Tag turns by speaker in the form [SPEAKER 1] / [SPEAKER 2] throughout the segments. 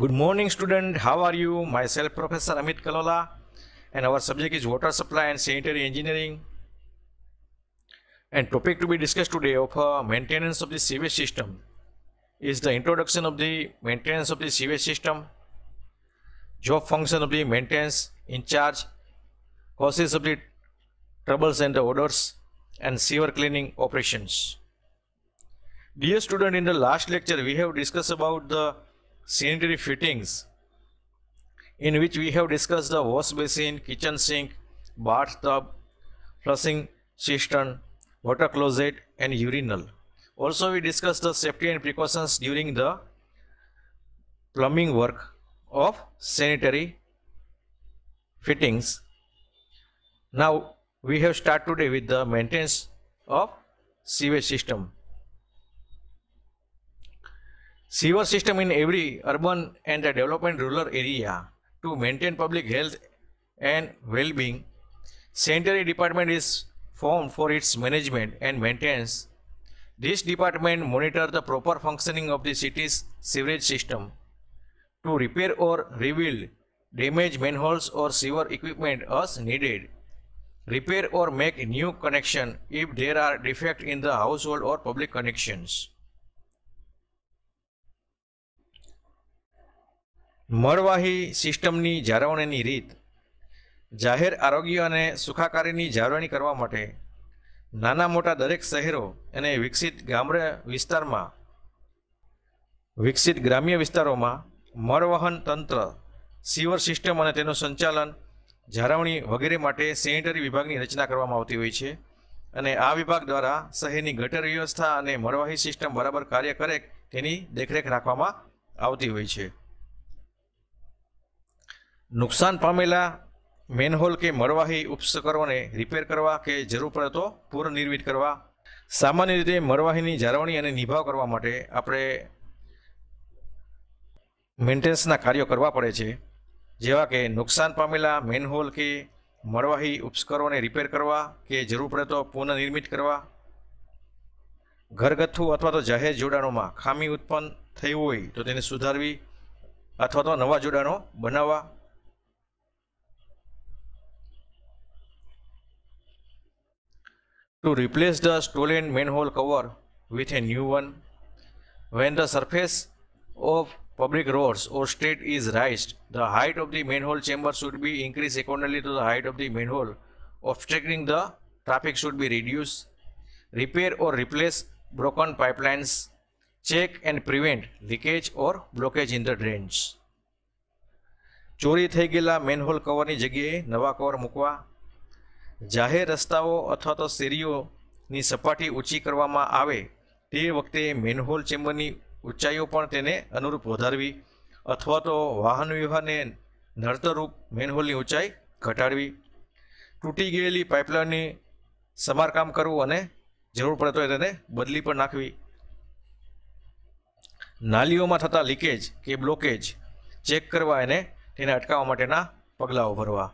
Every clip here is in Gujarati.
[SPEAKER 1] Good morning student, how are you? Myself Professor Amit Kalola and our subject is water supply and sanitary engineering. And topic to be discussed today of uh, maintenance of the sewage system is the introduction of the maintenance of the sewage system, job function of the maintenance in charge, causes of the troubles and the odors and sewer cleaning operations. Dear student, in the last lecture we have discussed about the sanitary fittings in which we have discussed the wash basin, kitchen sink, bathtub, flushing cistern, water closet and urinal. Also we discussed the safety and precautions during the plumbing work of sanitary fittings. Now we have started today with the maintenance of sewage system sewer system in every urban and the development rural area to maintain public health and well-being. Sanitary department is formed for its management and maintenance. This department monitors the proper functioning of the city's sewerage system to repair or rebuild damaged manholes or sewer equipment as needed. Repair or make new connection if there are defect in the household or public connections. મળવાહી સિસ્ટમની જાળવણીની રીત જાહેર આરોગ્ય અને સુખાકારીની જાળવણી કરવા માટે નાના મોટા દરેક શહેરો અને વિકસિત ગામડે વિસ્તારમાં વિકસિત ગ્રામ્ય વિસ્તારોમાં મળવહન તંત્ર સીવર સિસ્ટમ અને તેનું સંચાલન જાળવણી વગેરે માટે સેનિટરી વિભાગની રચના કરવામાં આવતી હોય છે અને આ વિભાગ દ્વારા શહેરની ગટર વ્યવસ્થા અને મળવાહી સિસ્ટમ બરાબર કાર્ય કરે તેની દેખરેખ રાખવામાં આવતી હોય છે નુકસાન પામેલા મેનહોલ કે મળવાહી ઉપસકરોને રિપેર કરવા કે જરૂર પડે તો પુનઃનિર્મિત કરવા સામાન્ય રીતે મળવાહીની જાળવણી અને નિભાવ કરવા માટે આપણે મેન્ટેનન્સના કાર્યો કરવા પડે છે જેવા કે નુકસાન પામેલા મેનહોલ કે મળવાહી ઉપસ્કરોને રિપેર કરવા કે જરૂર પડે તો પુનઃનિર્મિત કરવા ઘરગથ્થુ અથવા તો જાહેર જોડાણોમાં ખામી ઉત્પન્ન થઈ હોય તો તેને સુધારવી અથવા તો નવા જોડાણો બનાવવા to replace the stolen manhole cover with a new one. When the surface of public roads or street is raised, the height of the manhole chamber should be increased accordingly to the height of the manhole. Obstructing the traffic should be reduced. Repair or replace broken pipelines. Check and prevent leakage or blockage in the drains. ચોરી થઈ ગયેલા મેનહોલ કવરની જગ્યાએ નવા કવર મૂકવા જાહેર રસ્તાઓ અથવા તો શેરીઓની સપાટી ઊંચી કરવામાં આવે તે વખતે મેનહોલ ચેમ્બરની ઊંચાઈઓ પણ તેને અનુરૂપ વધારવી અથવા તો વાહન વ્યવહારને નડતરરૂપ મેનહોલની ઊંચાઈ ઘટાડવી તૂટી ગયેલી પાઇપલાઇનની સમારકામ કરવું અને જરૂર પડે તો તેને બદલી પણ નાખવી નાલીઓમાં થતા લીકેજ કે બ્લોકેજ ચેક કરવા અને તેને અટકાવવા માટેના પગલાઓ ભરવા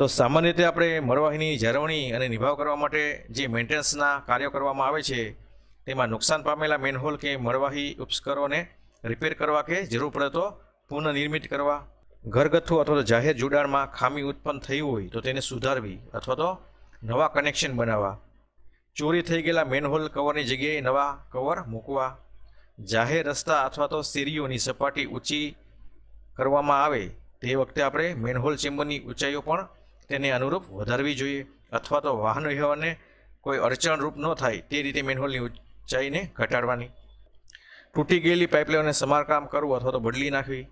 [SPEAKER 1] તો સામાન્ય રીતે આપણે મળવાહીની જાળવણી અને નિભાવ કરવા માટે જે મેન્ટેનન્સના કાર્યો કરવામાં આવે છે તેમાં નુકસાન પામેલા મેનહોલ કે મળવાહી ઉપસ્કરોને રિપેર કરવા કે જરૂર પડે તો પુનઃનિર્મિત કરવા ઘરગથ્થુ અથવા તો જાહેર જોડાણમાં ખામી ઉત્પન્ન થઈ હોય તો તેને સુધારવી અથવા તો નવા કનેક્શન બનાવવા ચોરી થઈ ગયેલા મેનહોલ કવરની જગ્યાએ નવા કવર મૂકવા જાહેર રસ્તા અથવા તો સીડીઓની સપાટી ઊંચી કરવામાં આવે તે વખતે આપણે મેનહોલ ચેમ્બરની ઊંચાઈઓ પણ તેને અનુરૂપ વધારવી જોઈએ અથવા તો વાહન વ્યવહારને કોઈ અડચણરૂપ ન થાય તે રીતે મેનહોલની ઊંચાઈને ઘટાડવાની તૂટી ગયેલી પાઇપલાઇનને સમારકામ કરવું અથવા તો બદલી નાખવી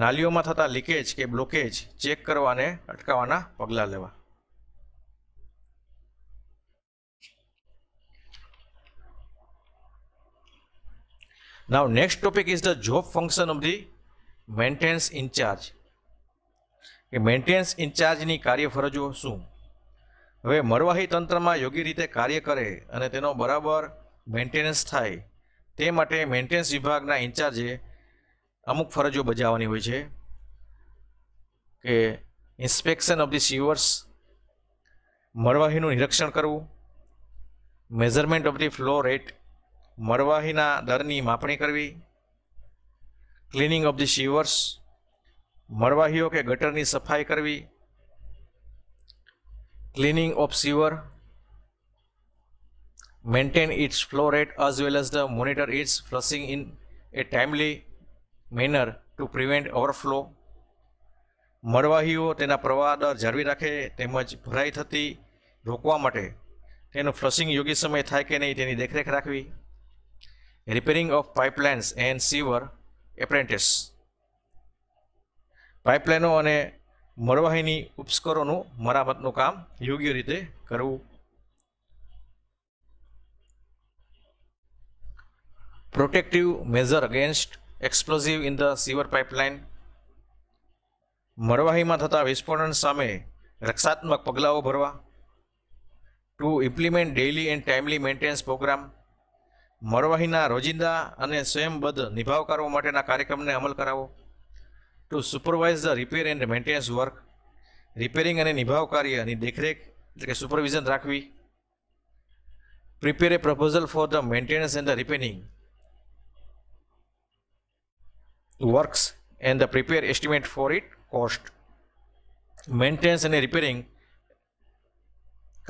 [SPEAKER 1] નાલીઓમાં થતા લીકેજ કે બ્લોકેજ ચેક કરવા અને અટકાવવાના પગલાં લેવા Now next topic is the job function of the maintenance in charge કે મેન્ટેનન્સ ઇન્ચાર્જની કાર્યફરજો શું હવે મરવાહી તંત્રમાં યોગ્ય રીતે કાર્ય કરે અને તેનો બરાબર મેન્ટેનન્સ થાય તે માટે મેન્ટેનન્સ વિભાગના ઇન્ચાર્જે અમુક ફરજો બજાવવાની હોય છે કે ઇન્સ્પેક્શન ઓફ ધી સીવર્સ મરવાહીનું નિરીક્ષણ કરવું measurement of the flow rate મરવાહીના દરની માપણી કરવી ક્લિનિંગ ઓફ ધી સીવર્સ મરવાહીઓ કે ગટરની સફાઈ કરવી cleaning of sewer maintain its flow rate as well as the monitor its flushing in a timely manner to prevent overflow મરવાહીઓ તેના પ્રવાહ દર જાળવી રાખે તેમજ ભરાઈ થતી રોકવા માટે તેનું ફ્લશિંગ યોગ્ય સમય થાય કે નહીં તેની દેખરેખ રાખવી repairing of pipelines and sewer apprentice પાઇપલાઇનો અને મળવાહીની ઉપસ્કરોનું મરામતનું કામ યોગ્ય રીતે કરવું protective measure against explosive in the sewer pipeline મરવાહીમાં થતા વિસ્ફોટન સામે રક્ષાત્મક પગલાઓ ભરવા to implement daily and timely maintenance program મરવાહીના રોજિંદા અને સ્વયંબદ્ધ નિભાવકારો માટેના કાર્યક્રમને અમલ કરાવો to supervise the repair and maintenance work repairing અને નિભાવ કાર્યની દેખરેખ એટલે કે સુપરવિઝન રાખવી prepare a proposal for the maintenance and the repairing works and the prepare estimate for it cost maintenance અને રિપેરિંગ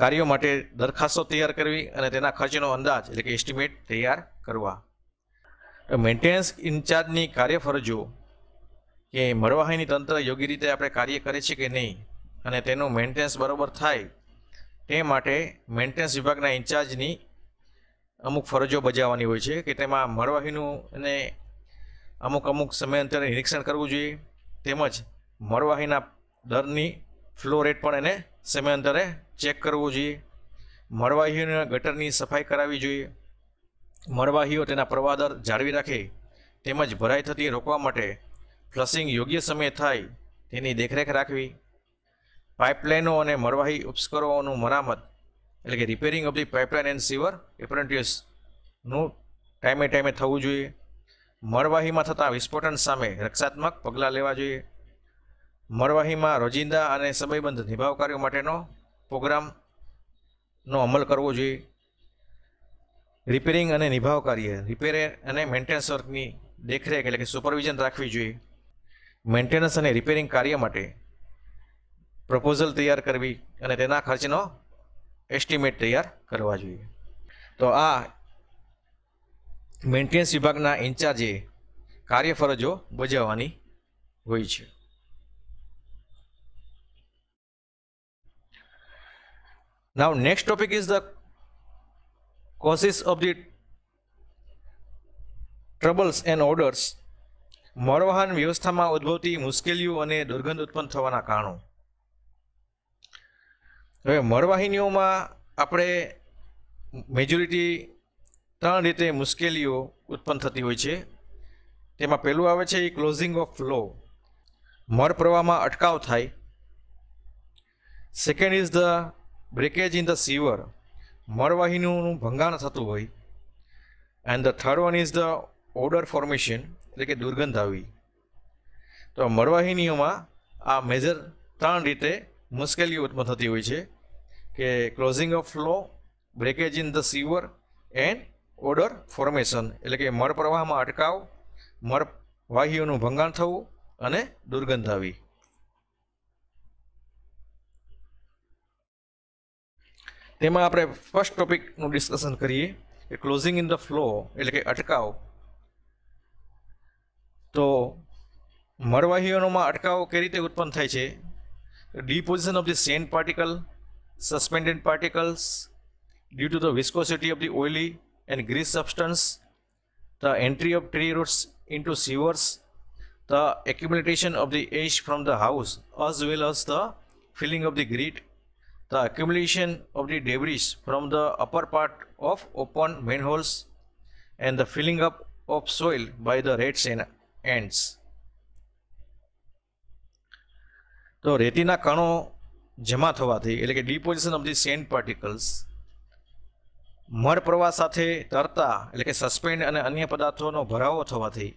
[SPEAKER 1] કાર્યો માટે દરખાસ્તો તૈયાર કરવી અને તેના ખર્ચનો અંદાજ એટલે કે એસ્ટિમેટ તૈયાર કરવા મેન્ટેનન્સ ઇન્ચાર્જની કાર્યફરજો કે મરવાહીની તંત્ર યોગ્ય રીતે આપણે કાર્ય કરે છે કે નહીં અને તેનું મેન્ટેનન્સ બરાબર થાય તે માટે મેન્ટેનન્સ વિભાગના ઇન્ચાર્જની અમુક ફરજો બજાવવાની હોય છે કે તેમાં મરવાહીનું અને અમુક અમુક સમયાંતરે નિરીક્ષણ કરવું જોઈએ તેમજ મરવાહીના દરની ફ્લો રેટ પણ એને સમયાંતરે ચેક કરવું જોઈએ મરવાહીઓના ગટરની સફાઈ કરાવવી જોઈએ મરવાહીઓ તેના પ્રવાહ દર જાળવી રાખે તેમજ ભરાઈ થતી રોકવા માટે ફ્લશિંગ યોગ્ય સમયે થાય તેની દેખરેખ રાખવી પાઇપલાઇનો અને મરવાહી ઉપસ્કરોનું મરામત એટલે કે repairing of the pipeline and sewer એપ્રેન્ટિસનું ટાઈમે ટાઈમે થવું જોઈએ મરવાહીમાં થતા વિસ્ફોટન સામે રક્ષાત્મક પગલાં લેવા જોઈએ મરવાહીમાં રોજિંદા અને સમયબંધ નિભાવકારીઓ માટેનો પ્રોગ્રામનો અમલ કરવો જોઈએ રિપેરિંગ અને નિભાવ કાર્ય રિપેર અને મેન્ટેનન્સ વર્કની દેખરેખ એટલે કે સુપરવિઝન રાખવી જોઈએ મેન્ટેનન્સ અને રિપેરિંગ કાર્ય માટે પ્રપોઝલ તૈયાર કરવી અને તેના ખર્ચનો એસ્ટિમેટ તૈયાર કરવા જોઈએ તો આ મેન્ટેનન્સ વિભાગના ઇન્ચાર્જે કાર્ય ફરજો બજાવવાની હોય છે Now next topic is the causes of the troubles and odours મોરવાહન વ્યવસ્થામાં ઉદ્ભવતી મુશ્કેલીઓ અને દુર્ગંધ ઉત્પન્ન થવાના કારણો હવે મળવાહિનીઓમાં આપણે મેજોરિટી ત્રણ રીતે મુશ્કેલીઓ ઉત્પન્ન થતી હોય છે તેમાં પહેલું આવે છે એ ક્લોઝિંગ ઓફ ફ્લો મર પ્રવાહમાં અટકાવ થાય second is the breakage in the sewer મળવાહિનીઓનું ભંગાણ થતું હોય and the third one is the odour formation એટલે કે દુર્ગંધ આવી તો આ મળવાહિનીઓમાં આ મેજર ત્રણ રીતે મુશ્કેલીઓ ઉત્પન્ન થતી હોય છે કે closing of flow breakage in the sewer and odour formation એટલે કે મળ પ્રવાહમાં અટકાવ મળ વાહીઓનું ભંગાણ થવું અને દુર્ગંધ આવી તેમાં આપણે ફર્સ્ટ ટોપિકનું ડિસ્કશન કરીએ કે ક્લોઝિંગ ઇન ધ ફ્લો એટલે કે અટકાવ તો મરવાહીઓમાં અટકાવો કઈ રીતે ઉત્પન્ન થાય છે deposition of the sand particle suspended particles due to the viscosity of the oily and grease substance the entry of tree roots into sewers, the accumulation of the ash from the house as well as the filling of the grid, the accumulation of the debris from the upper part of open manholes and the filling up of soil by the red sand ends તો રેતીના કણો જમા થવાથી એટલે કે deposition of the sand particles મળ પ્રવાહ સાથે તરતા એટલે કે સસ્પેન્ડ અને અન્ય પદાર્થોનો ભરાવો થવાથી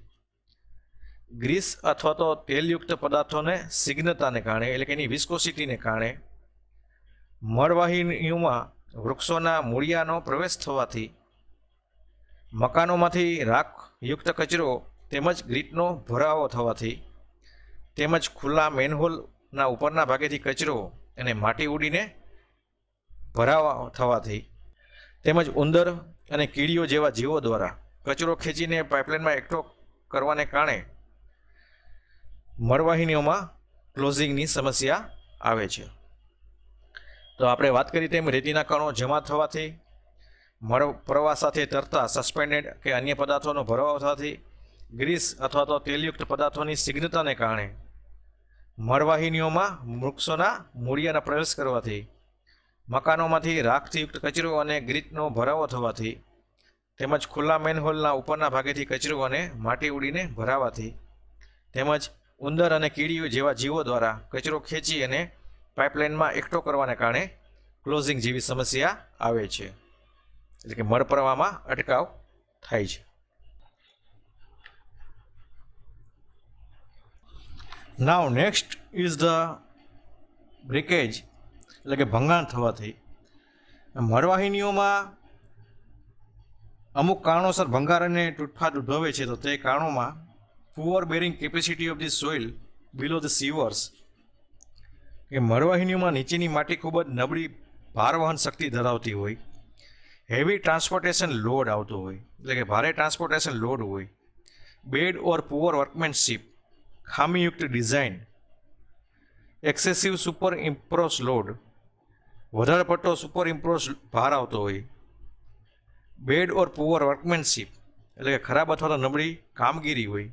[SPEAKER 1] ગ્રીસ અથવા તો તેલયુક્ત પદાર્થોને સિગ્નતાને કારણે એટલે કે એની વિસ્કોસિટીને કારણે મળવાહિનીઓમાં વૃક્ષોના મૂળિયાનો પ્રવેશ થવાથી મકાનોમાંથી રાખયુક્ત કચરો તેમજ ગ્રીટનો ભરાવો થવાથી તેમજ ખુલ્લા મેનહોલના ઉપરના ભાગેથી કચરો અને માટી ઉડીને ભરાવા થવાથી તેમજ ઉંદર અને કીડીઓ જેવા જીવો દ્વારા કચરો ખેંચીને પાઇપલાઇનમાં એકઠો કરવાને કારણે મળવાહિનીઓમાં ક્લોઝિંગની સમસ્યા આવે છે તો આપણે વાત કરી તેમ રેતીના કણો જમા થવાથી મળ પ્રવાહ સાથે તરતા સસ્પેન્ડેડ કે અન્ય પદાર્થોનો ભરાવો થવાથી ગ્રીસ અથવા તો તેલયુક્ત પદાર્થોની સ્નિગ્ધતાને કારણે મળવાહિનીઓમાં વૃક્ષોના મૂળિયાના પ્રવેશ કરવાથી મકાનોમાંથી રાખથી યુક્ત કચરો અને ગ્રીટનો ભરાવો થવાથી તેમજ ખુલ્લા મેનહોલના ઉપરના ભાગેથી કચરો અને માટી ઉડીને ભરાવાથી તેમજ ઉંદર અને કીડીઓ જેવા જીવો દ્વારા કચરો ખેંચી અને પાઇપલાઇનમાં એકઠો કરવાને કારણે ક્લોઝિંગ જેવી સમસ્યા આવે છે એટલે કે મળ અટકાવ થાય છે now next is the breakage એટલે કે ભંગાણ થવાથી મરવાહિનીઓમાં અમુક કારણોસર ભંગાર અને તૂટફાટ ઉદ્ભવે છે તો તે કારણોમાં poor bearing capacity of the soil below the sewers કે મરવાહિનીઓમાં નીચેની માટી ખૂબ જ નબળી ભારવહન શક્તિ ધરાવતી હોય હેવી ટ્રાન્સપોર્ટેશન લોડ આવતો હોય એટલે કે ભારે ટ્રાન્સપોર્ટેશન લોડ હોય બેડ ઓર પુઅર વર્કમેનશીપ ખામીયુક્ત design excessive super imposed load વધારે પડતો સુપર ઇમ્પ્રોસ ભાર આવતો હોય બેડ ઓર પુઅર વર્કમેનશીપ એટલે કે ખરાબ અથવા તો નબળી કામગીરી હોય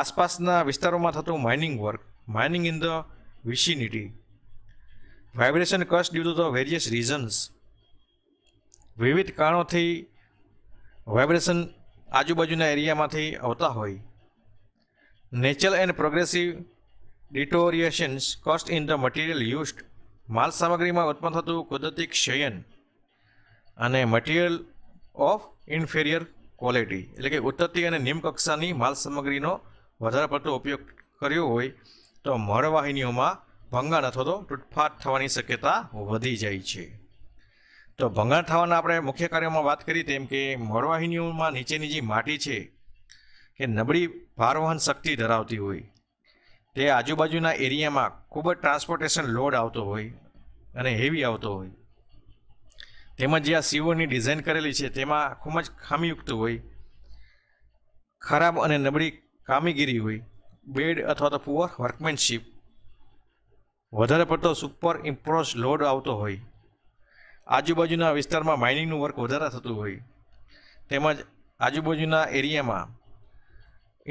[SPEAKER 1] આસપાસના વિસ્તારોમાં થતું mining work mining in the vicinity vibration caused due to the various reasons વિવિધ કારણોથી વાઇબ્રેશન આજુબાજુના એરિયામાંથી આવતા હોય natural and progressive deteriorations caused in the material used માલ સામગ્રીમાં ઉત્પન્ન થતું કુદરતી ક્ષયન અને મટીરિયલ ઓફ ઇન્ફેરિયર ક્વોલિટી એટલે કે ઉત્તરતી અને નિમ્ન કક્ષાની માલ સામગ્રીનો વધારે પડતો ઉપયોગ કર્યો હોય તો મળવાહિનીઓમાં ભંગાણ અથવા તો તૂટફાટ થવાની શક્યતા વધી જાય છે તો ભંગાણ થવાના આપણે મુખ્ય કાર્યોમાં વાત કરી તેમ કે મળવાહિનીઓમાં નીચેની જે માટી છે કે નબળી ભારવહન શક્તિ ધરાવતી હોય તે આજુબાજુના એરિયામાં ખૂબ જ ટ્રાન્સપોર્ટેશન લોડ આવતો હોય અને હેવી આવતો હોય તેમજ જે આ સીઓની ડિઝાઇન કરેલી છે તેમાં ખૂબ જ ખામીયુક્ત હોય ખરાબ અને નબળી કામગીરી હોય બેડ અથવા તો પુઅર વર્કમેનશીપ વધારે પડતો સુપર ઇમ્પ્રોસ લોડ આવતો હોય આજુબાજુના વિસ્તારમાં માઇનિંગનું વર્ક વધારે થતું હોય તેમજ આજુબાજુના એરિયામાં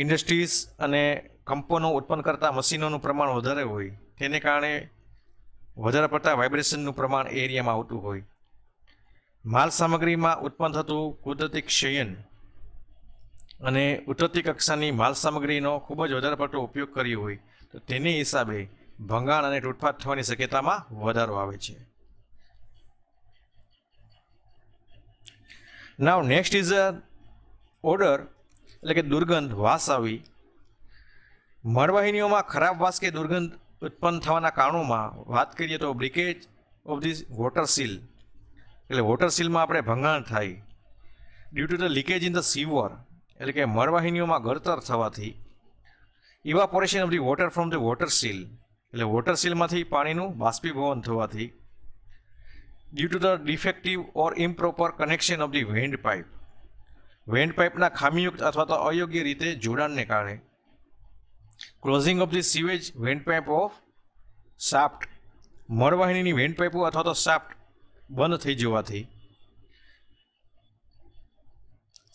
[SPEAKER 1] ઇન્ડસ્ટ્રીઝ અને કંપનો ઉત્પન્ન કરતા મશીનોનું પ્રમાણ વધારે હોય તેને કારણે વધારે પડતા વાઇબ્રેશનનું પ્રમાણ એરિયામાં આવતું હોય માલ સામગ્રીમાં ઉત્પન્ન થતું કુદરતી ક્ષયન અને ઉતરતી કક્ષાની માલ સામગ્રીનો ખૂબ જ વધારે પડતો ઉપયોગ કર્યો હોય તો તેને હિસાબે ભંગાણ અને તૂટફાટ થવાની શક્યતામાં વધારો આવે છે now next is a odour એટલે કે દુર્ગંધ વાસ આવી મળવાહિનીઓમાં ખરાબ વાસ કે દુર્ગંધ ઉત્પન્ન થવાના કારણોમાં વાત કરીએ તો breakage of the water seal એટલે વોટર સીલમાં આપણે ભંગાણ થાય due to the leakage in the sewer એટલે કે મળવાહિનીઓમાં ગળતર થવાથી evaporation of the water from the water seal એટલે વોટર સીલમાંથી પાણીનું બાષ્પીભવન થવાથી due to the defective or improper connection of the vent pipe vent પાઇપના ખામીયુક્ત અથવા તો અયોગ્ય રીતે જોડાણને કારણે closing of the sewage vent pipe of shaft મળવાહિનીની vent પાઇપો અથવા તો સાફ્ટ બંધ થઈ જવાથી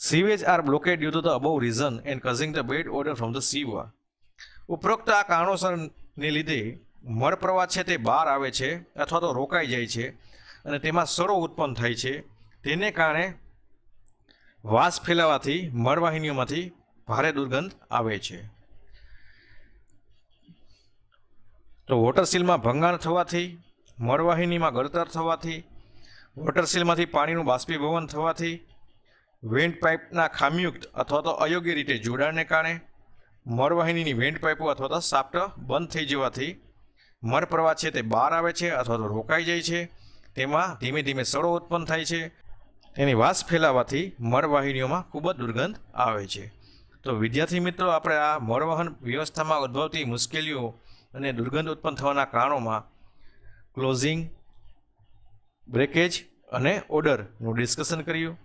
[SPEAKER 1] sewage are blocked due to the above reason and causing the bad odour from the sewer ઉપરોક્ત આ કારણોસરને લીધે મળ છે તે બહાર આવે છે અથવા તો રોકાઈ જાય છે અને તેમાં સરો ઉત્પન્ન થાય છે તેને કારણે વાસ ફેલાવાથી મળવાહિનીઓમાંથી ભારે દુર્ગંધ આવે છે તો વોટર સીલમાં ભંગાણ થવાથી મળવાહિનીમાં ગળતર થવાથી વોટર સીલમાંથી પાણીનું બાષ્પીભવન થવાથી વેન્ટ પાઇપના ખામીયુક્ત અથવા તો અયોગ્ય રીતે જોડાણને કારણે મળવાહિનીની વેન્ટ પાઇપો અથવા તો સાપ્ટ બંધ થઈ જવાથી મર છે તે બહાર આવે છે અથવા તો રોકાઈ જાય છે તેમાં ધીમે ધીમે સડો ઉત્પન્ન થાય છે એની વાસ ફેલાવાથી મળવાહિનીઓમાં ખૂબ જ દુર્ગંધ આવે છે તો વિદ્યાર્થી મિત્રો આપણે આ મળવહન વ્યવસ્થામાં ઉદ્ભવતી મુશ્કેલીઓ અને દુર્ગંધ ઉત્પન્ન થવાના કારણોમાં ક્લોઝિંગ બ્રેકેજ અને ઓર્ડરનું ડિસ્કશન કર્યું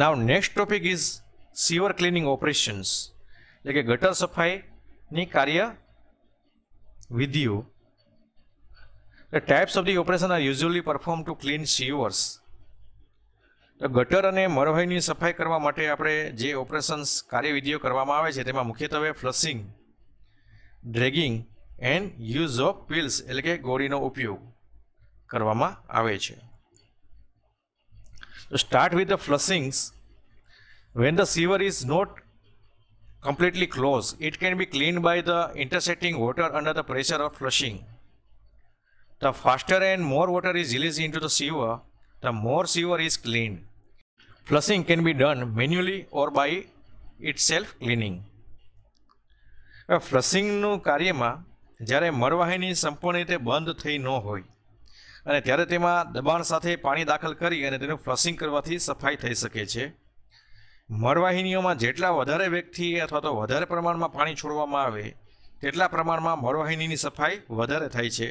[SPEAKER 1] now next topic is sewer cleaning operations એટલે કે ગટર સફાઈની કાર્ય વિધિઓ The types of the operation are usually performed to clean sewers. ગટર અને મરવાઈની સફાઈ કરવા માટે આપણે જે ઓપરેશન્સ કાર્યવિધિઓ કરવામાં આવે છે તેમાં મુખ્યત્વે flushing dragging and use of pills એટલે કે ગોળીનો ઉપયોગ કરવામાં આવે છે તો start with the flushings when the sewer is not completely closed. It can be cleaned by the intercepting water under the pressure of flushing. The faster and more water is released into the sewer, the more sewer is cleaned. Flushing can be done manually or by itself cleaning. હવે ફ્લશિંગનું કાર્યમાં જ્યારે મરવાહીની સંપૂર્ણ રીતે બંધ થઈ ન હોય અને ત્યારે તેમાં દબાણ સાથે પાણી દાખલ કરી અને તેનું ફ્લશિંગ કરવાથી સફાઈ થઈ શકે છે મરવાહિનીઓમાં જેટલા વધારે વ્યક્તિ અથવા તો વધારે પ્રમાણમાં પાણી છોડવામાં આવે તેટલા પ્રમાણમાં મરવાહિનીની સફાઈ વધારે થાય છે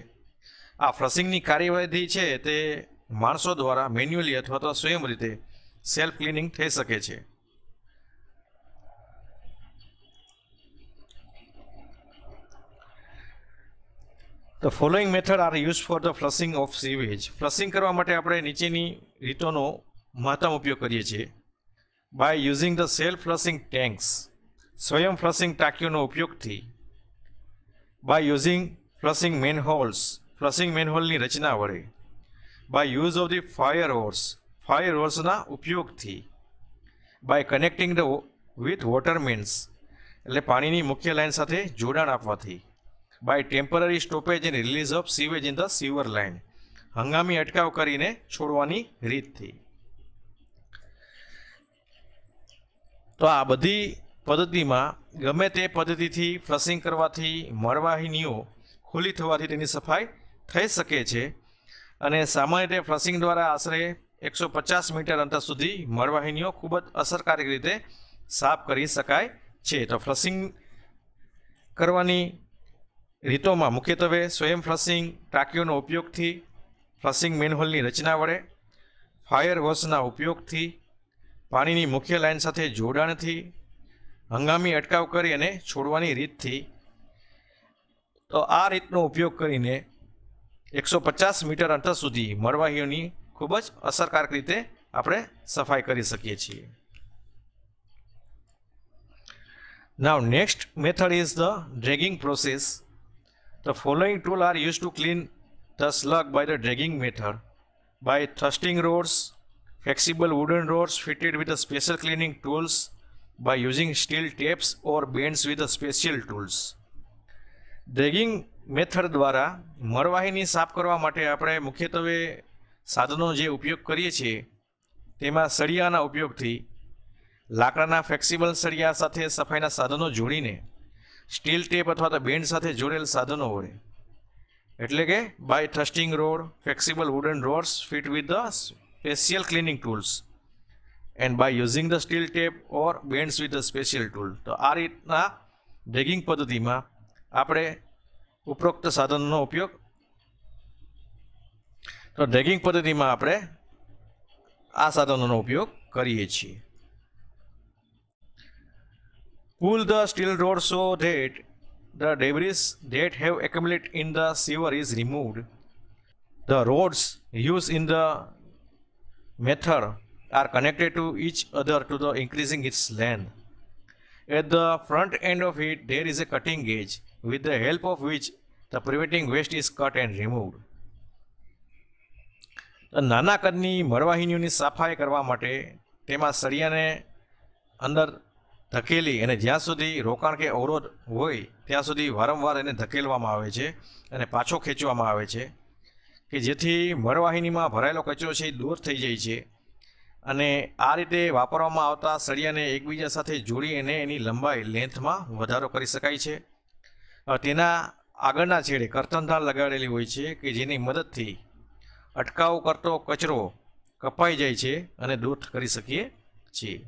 [SPEAKER 1] આ ફ્લશિંગની કાર્યવાહી છે તે માણસો દ્વારા મેન્યુઅલી અથવા તો સ્વયં રીતે સેલ્ફ ક્લિનિંગ થઈ શકે છે તો following method are use for the flushing of sewage flushing કરવા માટે આપણે નીચેની રીતોનો મહત્તમ ઉપયોગ કરીએ છીએ by using the self flushing tanks સ્વયં ફ્લશિંગ ટાંકીઓનો ઉપયોગથી by using flushing manholes flushing મેનહોલની રચના વડે by use of the fire hose fire હોર્સના ઉપયોગથી by connecting the with water mains એટલે પાણીની મુખ્ય લાઇન સાથે જોડાણ આપવાથી by temporary stoppage and release of sewage in the sewer line હંગામી અટકાવ કરીને છોડવાની રીતથી તો આ બધી પદ્ધતિમાં ગમે તે પદ્ધતિથી ફ્લશિંગ કરવાથી મળવાહિનીઓ ખુલ્લી થવાથી તેની સફાઈ થઈ શકે છે અને સામાન્ય રીતે ફ્લશિંગ દ્વારા આશરે એકસો પચાસ મીટર અંતર સુધી મળવાહિનીઓ ખૂબ જ અસરકારક રીતે સાફ કરી શકાય છે તો ફ્લશિંગ કરવાની રીતોમાં મુખ્યત્વે સ્વયં ફ્લશિંગ ટાંકીઓનો ઉપયોગથી ફ્લશિંગ મેનહોલની રચના વડે ફાયર વોશના ઉપયોગથી પાણીની મુખ્ય લાઇન સાથે જોડાણથી હંગામી અટકાવ કરી અને છોડવાની રીતથી તો આ રીતનો ઉપયોગ કરીને એકસો પચાસ મીટર અંતર સુધી મરવાહીઓની ખૂબ જ અસરકારક રીતે આપણે સફાઈ કરી શકીએ છીએ now next method is the dragging process the following tool are use to clean the slug by the dragging method by thrusting rods flexible wooden rods fitted with special cleaning tools by using steel taps or bands with special tools dragging method દ્વારા મરવાહીની સાફ કરવા માટે આપણે મુખ્યત્વે સાધનો જે ઉપયોગ કરીએ છીએ તેમાં સળિયાના ઉપયોગથી લાકડાના ફ્લેક્સિબલ સળિયા સાથે સફાઈના સાધનો જોડીને સ્ટીલ ટેપ અથવા તો બેન્ડ સાથે જોડેલ સાધનો વડે એટલે કે by thrusting rod flexible wooden rods fit with the special cleaning tools and by using the steel tape or bands with the special tool તો આ રીતના ડેગિંગ પદ્ધતિમાં આપણે ઉપરોક્ત સાધનનો ઉપયોગ તો ડ્રેગિંગ પદ્ધતિમાં આપણે આ સાધનોનો ઉપયોગ કરીએ છીએ Pull the steel rod so that the debris that have accumulated in the sewer is removed. The rods used in the method are connected to each other to the increasing its length. At the front end of it, there is a cutting gauge with the help of which the preventing waste is cut and removed. નાના કદની મરવાહિનીઓની સફાઈ કરવા માટે તેમાં સળિયાને અંદર ધકેલી અને જ્યાં સુધી રોકાણ કે અવરોધ હોય ત્યાં સુધી વારંવાર એને ધકેલવામાં આવે છે અને પાછો ખેંચવામાં આવે છે કે જેથી મરવાહિનીમાં ભરાયેલો કચરો છે એ દૂર થઈ જાય છે અને આ રીતે વાપરવામાં આવતા સળિયાને એકબીજા સાથે જોડી અને એની લંબાઈ લેન્થમાં વધારો કરી શકાય છે તેના આગળના છેડે કર્તનધાર લગાડેલી હોય છે કે જેની મદદથી અટકાવ કરતો કચરો કપાઈ જાય છે અને દૂર કરી શકીએ છીએ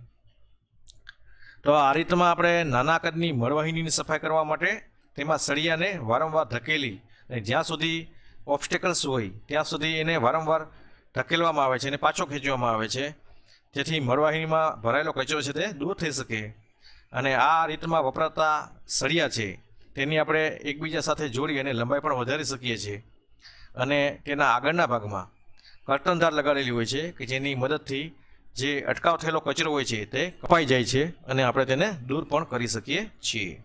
[SPEAKER 1] તો આ રીતમાં આપણે નાના કદની મળવાહિનીની સફાઈ કરવા માટે તેમાં સળિયાને વારંવાર ધકેલી અને જ્યાં સુધી ઓબ્સ્ટેકલ્સ હોય ત્યાં સુધી એને વારંવાર ધકેલવામાં આવે છે અને પાછો ખેંચવામાં આવે છે જેથી મરવાહીમાં ભરાયેલો કચરો છે તે દૂર થઈ શકે અને આ રીતમાં વપરાતા સળિયા છે તેની આપણે એકબીજા સાથે જોડી અને લંબાઈ પણ વધારી શકીએ છીએ અને તેના આગળના ભાગમાં કર્ટન ધાર લગાડેલી હોય છે કે જેની મદદથી જે અટકાવ થયેલો કચરો હોય છે તે કપાઈ જાય છે અને આપણે તેને દૂર પણ કરી શકીએ છીએ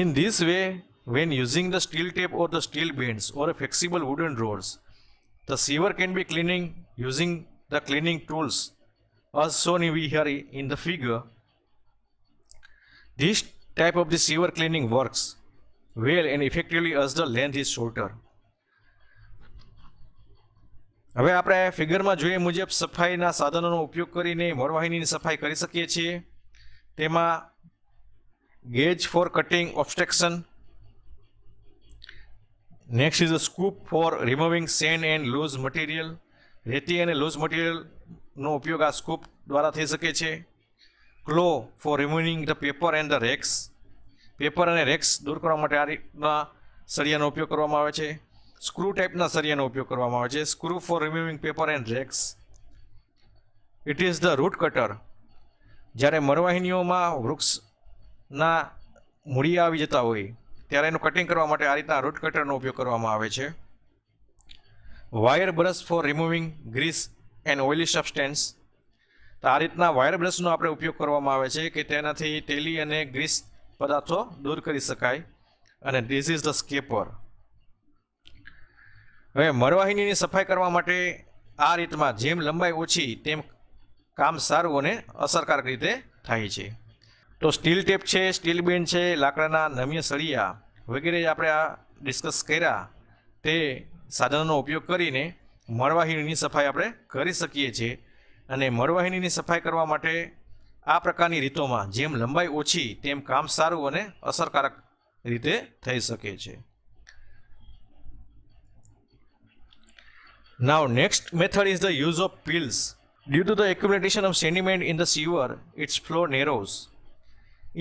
[SPEAKER 1] In this way, when using the steel tape or the steel bands or a flexible wooden rods, the sewer can be cleaning using the cleaning tools as shown here in the figure This type of the sewer cleaning works well and effectively as the length is shorter. હવે આપણે ફિગરમાં જોઈએ મુજબ સફાઈના સાધનોનો ઉપયોગ કરીને મળવાહિનીની સફાઈ કરી શકીએ છીએ તેમાં gauge for cutting obstruction next is a scoop for removing sand and loose material રેતી અને લૂઝ મટીરિયલનો ઉપયોગ આ સ્કૂપ દ્વારા થઈ શકે છે claw for removing the paper and the rakes paper અને રેક્સ દૂર કરવા માટે આ રીતના સળિયાનો ઉપયોગ કરવામાં આવે છે સ્ક્રૂ ટાઈપના સળિયાનો ઉપયોગ કરવામાં આવે છે screw for removing paper and rakes it is the root cutter જ્યારે મરવાહિનીઓમાં વૃક્ષના મૂળિયા આવી જતા હોય ત્યારે એનું કટિંગ કરવા માટે આ રીતના રૂટ કટરનો ઉપયોગ કરવામાં આવે છે wire brush for removing grease and oily substance આ રીતના વાયર બ્રશનો આપણે ઉપયોગ કરવામાં આવે છે કે તેનાથી તેલી અને ગ્રીસ પદાર્થો દૂર કરી શકાય અને ધીસ ઇઝ ધ સ્કેપર હવે મરવાહિનીની સફાઈ કરવા માટે આ રીતમાં જેમ લંબાઈ ઓછી તેમ કામ સારું અને અસરકારક રીતે થાય છે તો સ્ટીલ ટેપ છે સ્ટીલ બેન્ડ છે લાકડાના નમ્ય સળિયા વગેરે આપણે આ ડિસ્કસ કર્યા તે સાધનોનો ઉપયોગ કરીને મળવાહીની સફાઈ આપણે કરી શકીએ છીએ અને મળવાહિનીની સફાઈ કરવા માટે આ પ્રકારની રીતોમાં જેમ લંબાઈ ઓછી તેમ કામ સારું અને અસરકારક રીતે થઈ શકે છે now next method is the use of pills Due to the accumulation of sediment in the sewer, its flow narrows.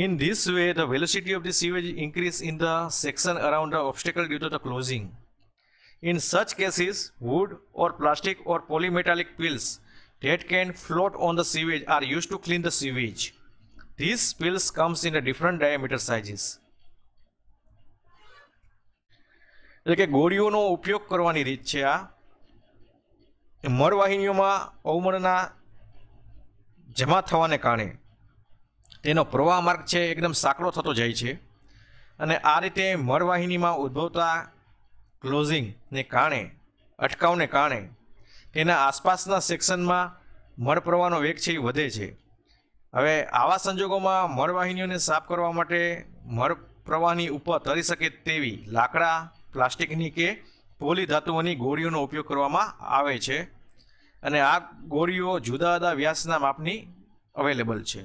[SPEAKER 1] In this way, the velocity of the sewage increase in the section around the obstacle due to the closing. In such cases, wood or plastic or polymetallic pills that can float on the sewage are used to clean the sewage. These spills comes in a different diameter sizes. એટલે કે ગોળીઓનો ઉપયોગ કરવાની રીત છે આ મળવાહિનીઓમાં અવમળના જમા થવાને કારણે તેનો પ્રવાહ માર્ગ છે એકદમ સાંકડો થતો જાય છે અને આ રીતે મળવાહિનીમાં ઉદ્ભવતા ક્લોઝિંગને કારણે અટકાવને કારણે એના આસપાસના સેક્શનમાં મળ પ્રવાહનો વેગ છે એ વધે છે હવે આવા સંજોગોમાં મળવાહિનીઓને સાફ કરવા માટે મળ પ્રવાહની ઉપર તરી શકે તેવી લાકડા પ્લાસ્ટિકની કે પોલી ધાતુઓની ગોળીઓનો ઉપયોગ કરવામાં આવે છે અને આ ગોળીઓ જુદા જુદા વ્યાસના માપની અવેલેબલ છે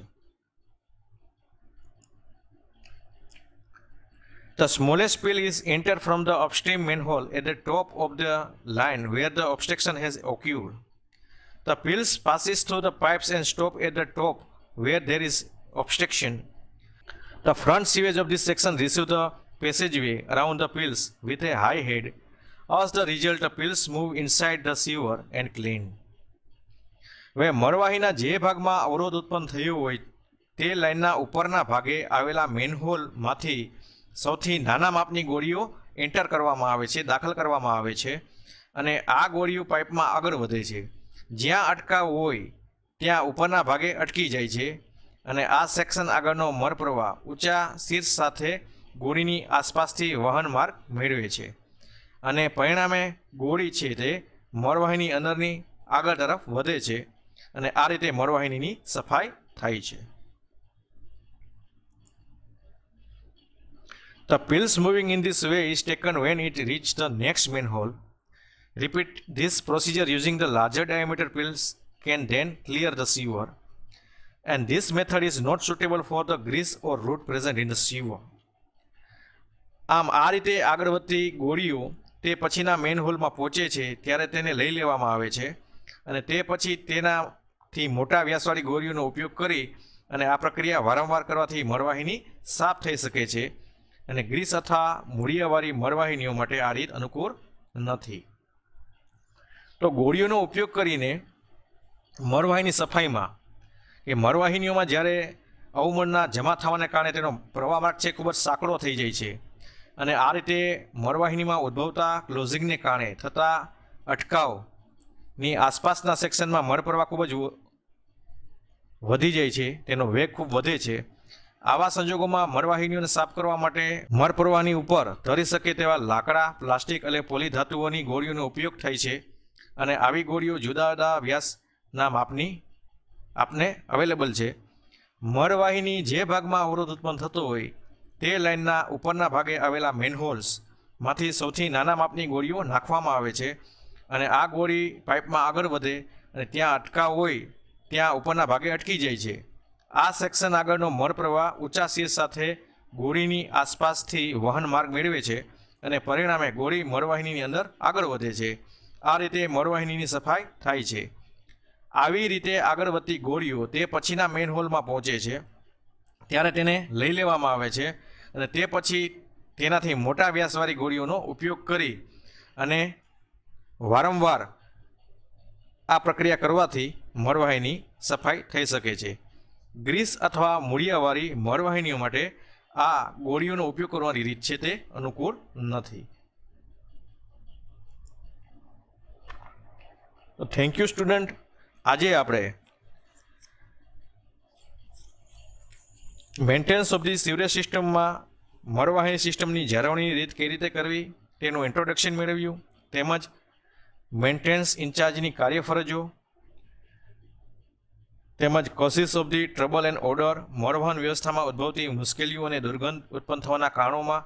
[SPEAKER 1] The smallest pill is entered from the upstream manhole at the top of the line where the obstruction has occurred. The pills passes through the pipes and stop at the top where there is obstruction. The front sewage of this section receives the passageway around the pills with a high head. As the result, the pills move inside the sewer and clean. હવે મરવાહીના જે ભાગમાં અવરોધ ઉત્પન્ન થયો હોય તે લાઇનના ઉપરના ભાગે આવેલા મેનહોલમાંથી સૌથી નાના માપની ગોળીઓ એન્ટર કરવામાં આવે છે દાખલ કરવામાં આવે છે અને આ ગોળીઓ પાઇપમાં આગળ વધે છે જ્યાં અટકાવ હોય ત્યાં ઉપરના ભાગે અટકી જાય છે અને આ સેક્શન આગળનો મરપ્રવાહ ઊંચા શીર્ષ સાથે ગોળીની આસપાસથી વહન માર્ગ મેળવે છે અને પરિણામે ગોળી છે તે મરવાહિની અંદરની આગળ તરફ વધે છે અને આ રીતે મરવાહિનીની સફાઈ થાય છે The pills moving in this way is taken when it reaches the next manhole. Repeat this procedure using the larger diameter pills can then clear the sewer. And this method is not suitable for the grease or root present in the sewer. આમ આ રીતે આગળ વધતી ગોળીઓ તે પછીના મેનહોલમાં પહોંચે છે ત્યારે તેને લઈ લેવામાં આવે છે અને તે પછી તેનાથી મોટા વ્યાસવાળી ગોળીઓનો ઉપયોગ કરી અને આ પ્રક્રિયા વારંવાર કરવાથી મળવાહીની સાફ થઈ શકે છે અને ગ્રીસ અથવા મૂળિયાવાળી મરવાહિનીઓ માટે આ રીત અનુકૂળ નથી તો ગોળીઓનો ઉપયોગ કરીને મરવાહીની સફાઈમાં એ મરવાહિનીઓમાં જ્યારે અવમળના જમા થવાને કારણે તેનો પ્રવાહ માર્ગ છે ખૂબ જ સાંકડો થઈ જાય છે અને આ રીતે મરવાહિનીમાં ઉદ્ભવતા ક્લોઝિંગને કારણે થતા અટકાવની આસપાસના સેક્શનમાં મર પ્રવાહ ખૂબ જ વધી જાય છે તેનો વેગ ખૂબ વધે છે આવા સંજોગોમાં મરવાહિનીઓને સાફ કરવા માટે મરપરવાની ઉપર ધરી શકે તેવા લાકડા પ્લાસ્ટિક અને પોલી ધાતુઓની ગોળીઓનો ઉપયોગ થાય છે અને આવી ગોળીઓ જુદા જુદા વ્યાસના માપની આપને અવેલેબલ છે મરવાહિની જે ભાગમાં અવરોધ ઉત્પન્ન થતો હોય તે લાઇનના ઉપરના ભાગે આવેલા મેનહોલ્સ માંથી સૌથી નાના માપની ગોળીઓ નાખવામાં આવે છે અને આ ગોળી પાઇપમાં આગળ વધે અને ત્યાં અટકાવ હોય ત્યાં ઉપરના ભાગે અટકી જાય છે આ સેક્શન આગળનો મરપ્રવાહ ઊંચા શીર સાથે ગોળીની આસપાસથી વહન માર્ગ મેળવે છે અને પરિણામે ગોળી મરવાહિનીની અંદર આગળ વધે છે આ રીતે મરવાહિનીની સફાઈ થાય છે આવી રીતે આગળ વધતી ગોળીઓ તે પછીના હોલમાં પહોંચે છે ત્યારે તેને લઈ લેવામાં આવે છે અને તે પછી તેનાથી મોટા વ્યાસવાળી ગોળીઓનો ઉપયોગ કરી અને વારંવાર આ પ્રક્રિયા કરવાથી મરવાહીની સફાઈ થઈ શકે છે ગ્રીસ અથવા મૂળિયાવાળી મરવાહિનીઓ માટે આ ગોળીઓનો ઉપયોગ કરવાની રીત છે તે અનુકૂળ નથી તો થેન્ક યુ સ્ટુડન્ટ આજે આપણે મેન્ટેનન્સ ઓફ ધી સિવરેજ સિસ્ટમમાં મરવાહિની સિસ્ટમની જાળવણી રીત કઈ રીતે કરવી તેનું ઇન્ટ્રોડક્શન મેળવ્યું તેમજ મેન્ટેનન્સ ઇન્ચાર્જની કાર્યફરજો તેમજ causes of the trouble and odour મોરવાહન વ્યવસ્થામાં ઉદ્ભવતી મુશ્કેલીઓ અને દુર્ગંધ ઉત્પન્ન થવાના કારણોમાં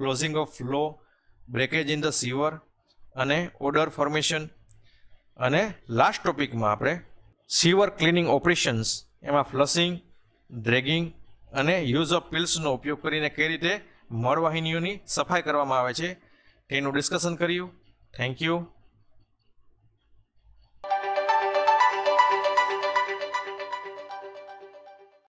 [SPEAKER 1] closing of flow breakage in the sewer અને ઓર્ડર ફોર્મેશન અને લાસ્ટ ટોપિકમાં આપણે સીવર ક્લિનિંગ ઓપરેશન્સ એમાં ફ્લશિંગ ડ્રેગિંગ અને યુઝ ઓફ પિલ્સનો ઉપયોગ કરીને કઈ રીતે મળવાહિનીઓની સફાઈ કરવામાં આવે છે તેનું ડિસ્કશન કર્યું થેન્ક યુ